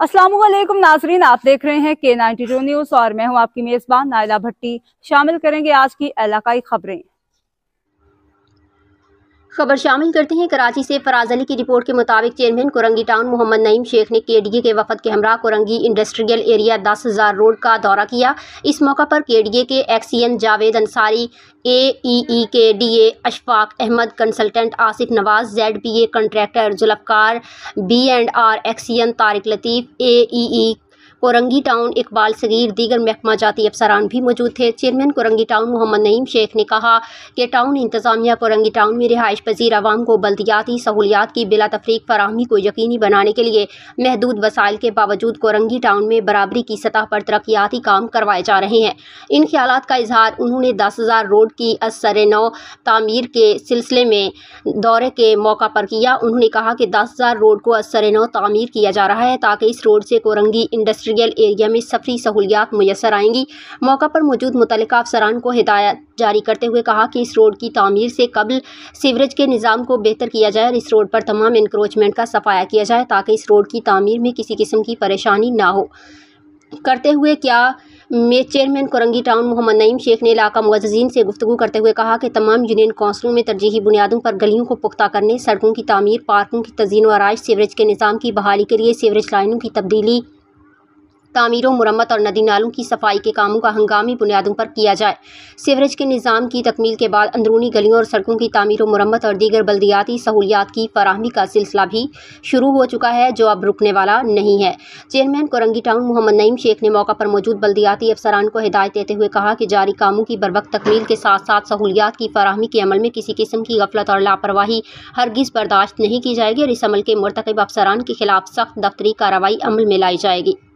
असलम नाजरीन आप देख रहे हैं के टू न्यूज और मैं हूं आपकी मेजबान नायला भट्टी शामिल करेंगे आज की इलाकाई खबरें खबर शामिल करते हैं कराची से फराज अली की रिपोर्ट के मुताबिक चेयरमैन कोरंगी टाउन मोहम्मद नईम शेख ने केडीए के वफद के हमरा कोरंगी इंडस्ट्रियल एरिया दस हज़ार रोड का दौरा किया इस मौका पर केडीए के XEN Javed Ansari A E E K D A Ashfaq Ahmed consultant Asif Nawaz Z P A contractor Zulfiqar B and R XEN Tariq Latif A E E Korangi town Iqbal Sagheer दीगर महकमा जाती अफसरान भी मौजूद थे चेयरमैन कोरंगी टाउन मोहम्मद नईम शेख ने कहा कि टाउन इंतजामिया कोरंगी टाउन में रिहाइश पजीर आवाम को बल्दियाती सहूलियात की बिला तफरीक फरहमी को यकीनी बनाने के लिए महदूद वसाइल के बावजूद कोरंगी टाउन में बराबरी की सतह पर तरक्याती काम करवाए जा रहे हैं इन ख्याल का इजहार उन्होंने दस हज़ार रोड की असर नौ तमीर के सिलसिले में दौरे के मौका पर किया उन्होंने कहा कि दस हज़ार रोड को असर नौ तमीर किया जा रहा है ताकि इस रोड से कोरंगी इंडस्ट्री इंडस्ट्रियल एरिया में सफरी सहूलियात मैसर आएंगी मौका पर मौजूद मुतल अफसरान को हिदायत जारी करते हुए कहा कि इस रोड की तमीर से कबल सीवरेज के निज़ाम को बेहतर किया जाए और इस रोड पर तमाम इंक्रोचमेंट का सफाया किया जाए ताकि इस रोड की तमीर में किसी किस्म की परेशानी ना हो करते हुए क्या में चेयरमैन कोरंगी टाउन मोहम्मद नईम शेख ने इलाका मुजीन से गुफ्तु करते हुए कहा कि तमाम यूनियन कौंसलों में तरजीही बुनियादों पर गलियों को पुख्ता करने सड़कों की तमीर पार्कों की तजीन और आयश सीवरेज के निज़ाम की बहाली के लिए सीवरेज लाइनों की तब्दीली तमीरों मुरम्मत और नदी नालों की सफाई के कामों का हंगामी बुनियादों पर किया जाए सीवरेज के निज़ाम की तकमील के बाद अंदरूनी गलियों और सड़कों की तमीर मुरम्मत और दीगर बल्दियाती सहूलियात की फराहमी का सिलसिला भी शुरू हो चुका है जो अब रुकने वाला नहीं है चेयरमैन कोरंगी टाउन मोहम्मद नईम शेख ने मौका पर मौजूद बल्दियाती अफसरान को हिदायत देते हुए कहा कि जारी कामों की बरवक तकमील के साथ साथ सहूलियात की फराहमी के अमल में किसी किस्म की गफलत और लापरवाही हरगिज़ बर्दाश्त नहीं की जाएगी और इस अमल के मरतकब अफसरान के खिलाफ सख्त दफ्तरी कार्रवाई अमल में लाई जाएगी